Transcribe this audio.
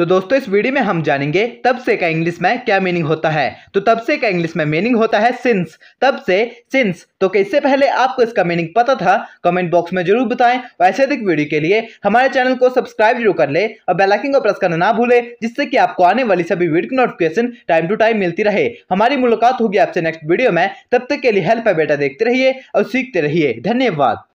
तो दोस्तों इस वीडियो में हम जानेंगे तब से का इंग्लिश में क्या मीनिंग होता है तो तब से का इंग्लिश में मीनिंग होता है सिंस तब से सिंस तो इससे पहले आपको इसका मीनिंग पता था कमेंट बॉक्स में जरूर बताएं और ऐसे अधिक वीडियो के लिए हमारे चैनल को सब्सक्राइब जरूर कर ले और बेलाइकिन को प्रेस करना ना भूले जिससे कि आपको आने वाली सभी वीडियो की नोटिफिकेशन टाइम टू टाइम मिलती रहे हमारी मुलाकात होगी आपसे नेक्स्ट वीडियो में तब तक के लिए हेल्प है बेटा देखते रहिए और सीखते रहिए धन्यवाद